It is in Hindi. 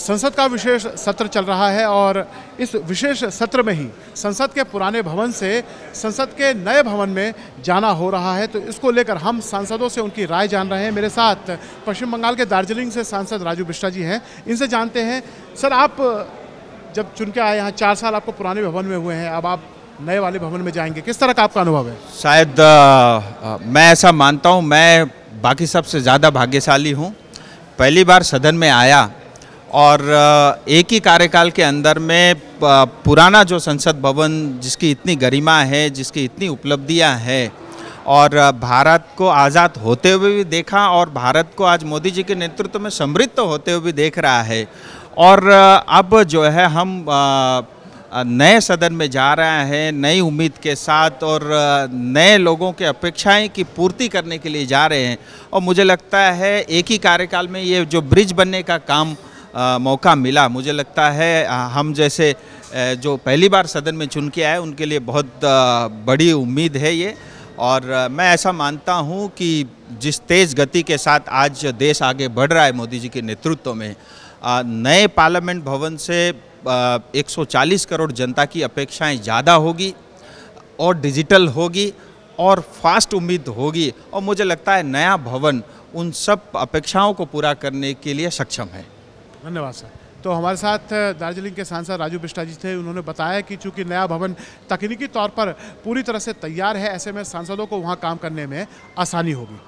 संसद का विशेष सत्र चल रहा है और इस विशेष सत्र में ही संसद के पुराने भवन से संसद के नए भवन में जाना हो रहा है तो इसको लेकर हम सांसदों से उनकी राय जान रहे हैं मेरे साथ पश्चिम बंगाल के दार्जिलिंग से सांसद राजू बिश्रा जी हैं इनसे जानते हैं सर आप जब चुन के आए यहाँ चार साल आपको पुराने भवन में हुए हैं अब आप नए वाले भवन में जाएंगे किस तरह का आपका अनुभव है शायद मैं ऐसा मानता हूँ मैं बाकी सबसे ज़्यादा भाग्यशाली हूँ पहली बार सदन में आया और एक ही कार्यकाल के अंदर में पुराना जो संसद भवन जिसकी इतनी गरिमा है जिसकी इतनी उपलब्धियां है और भारत को आज़ाद होते हुए भी देखा और भारत को आज मोदी जी के नेतृत्व में समृद्ध होते हुए भी देख रहा है और अब जो है हम नए सदन में जा रहे हैं नई उम्मीद के साथ और नए लोगों के अपेक्षाएं की पूर्ति करने के लिए जा रहे हैं और मुझे लगता है एक ही कार्यकाल में ये जो ब्रिज बनने का काम मौका मिला मुझे लगता है हम जैसे जो पहली बार सदन में चुन के आए उनके लिए बहुत बड़ी उम्मीद है ये और मैं ऐसा मानता हूँ कि जिस तेज़ गति के साथ आज देश आगे बढ़ रहा है मोदी जी के नेतृत्व में नए पार्लियामेंट भवन से 140 करोड़ जनता की अपेक्षाएं ज़्यादा होगी और डिजिटल होगी और फास्ट उम्मीद होगी और मुझे लगता है नया भवन उन सब अपेक्षाओं को पूरा करने के लिए सक्षम है धन्यवाद सर तो हमारे साथ दार्जिलिंग के सांसद राजू बिस्टा जी थे उन्होंने बताया कि चूंकि नया भवन तकनीकी तौर पर पूरी तरह से तैयार है ऐसे में सांसदों को वहाँ काम करने में आसानी होगी